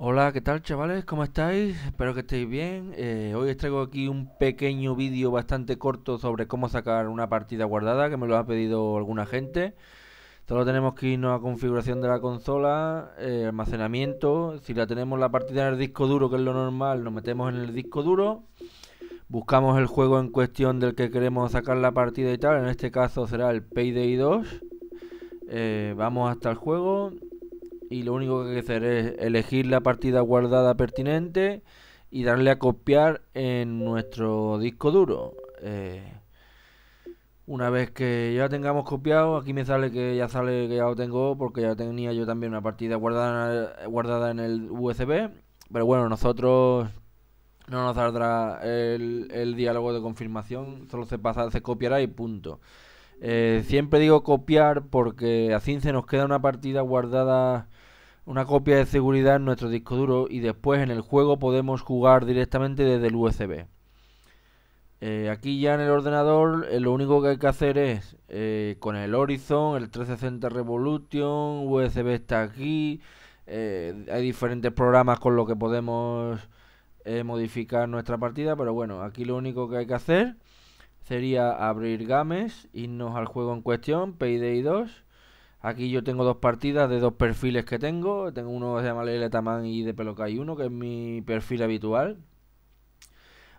Hola, ¿qué tal chavales? ¿Cómo estáis? Espero que estéis bien. Eh, hoy os traigo aquí un pequeño vídeo bastante corto sobre cómo sacar una partida guardada, que me lo ha pedido alguna gente. Solo tenemos que irnos a configuración de la consola, eh, almacenamiento. Si la tenemos la partida en el disco duro, que es lo normal, nos metemos en el disco duro. Buscamos el juego en cuestión del que queremos sacar la partida y tal. En este caso será el Payday 2. Eh, vamos hasta el juego y lo único que hay que hacer es elegir la partida guardada pertinente y darle a copiar en nuestro disco duro. Eh, una vez que ya tengamos copiado, aquí me sale que ya sale que ya lo tengo porque ya tenía yo también una partida guardada, eh, guardada en el USB. Pero bueno, nosotros no nos saldrá el, el diálogo de confirmación, solo se, pasa, se copiará y punto. Eh, siempre digo copiar porque a se nos queda una partida guardada, una copia de seguridad en nuestro disco duro y después en el juego podemos jugar directamente desde el USB. Eh, aquí ya en el ordenador eh, lo único que hay que hacer es con el Horizon, el 360 Revolution, USB está aquí, hay diferentes programas con los que podemos modificar nuestra partida, pero bueno, aquí lo único que hay que hacer sería abrir games, irnos al juego en cuestión, Payday 2. Aquí yo tengo dos partidas de dos perfiles que tengo. Tengo uno que se llama y de Pelocay uno, que es mi perfil habitual.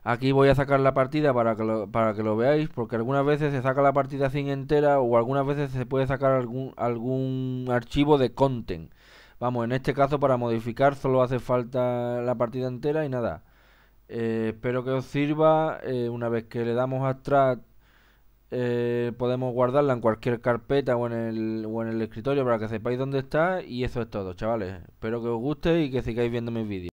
Aquí voy a sacar la partida para que, lo, para que lo veáis, porque algunas veces se saca la partida sin entera o algunas veces se puede sacar algún, algún archivo de content. Vamos, en este caso para modificar solo hace falta la partida entera y nada espero eh, que os sirva. Eh, una vez que le damos a eh, podemos guardarla en cualquier carpeta o en, el, o en el escritorio para que sepáis dónde está. Y eso es todo, chavales. Espero que os guste y que sigáis viendo mis vídeos.